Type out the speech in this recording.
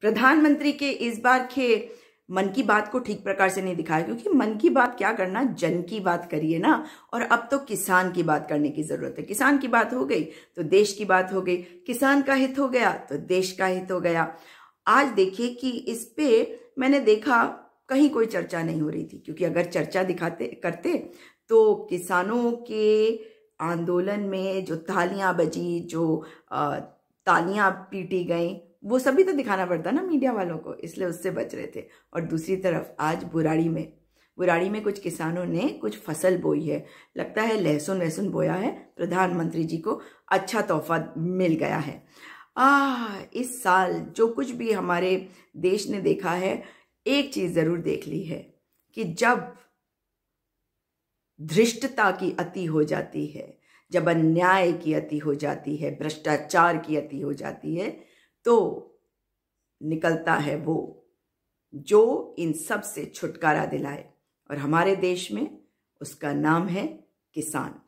प्रधानमंत्री के इस बार के मन की बात को ठीक प्रकार से नहीं दिखाया क्योंकि मन की बात क्या करना जन की बात करिए ना और अब तो किसान की बात करने की जरूरत है किसान की बात हो गई तो देश की बात हो गई किसान का हित हो गया तो देश का हित हो गया आज देखिए कि इस पे मैंने देखा कहीं कोई चर्चा नहीं हो रही थी क्योंकि अगर चर्चा दिखाते करते तो किसानों के आंदोलन में जो तालियां बजी जो तालियां पीटी गई वो सभी तो दिखाना पड़ता ना मीडिया वालों को इसलिए उससे बच रहे थे और दूसरी तरफ आज बुराड़ी में बुराड़ी में कुछ किसानों ने कुछ फसल बोई है लगता है लहसुन वहसुन बोया है प्रधानमंत्री जी को अच्छा तोहफा मिल गया है आ इस साल जो कुछ भी हमारे देश ने देखा है एक चीज़ ज़रूर देख ली है कि जब धृष्टता की अति हो जाती है जब अन्याय की अति हो जाती है भ्रष्टाचार की अति हो जाती है तो निकलता है वो जो इन सब से छुटकारा दिलाए और हमारे देश में उसका नाम है किसान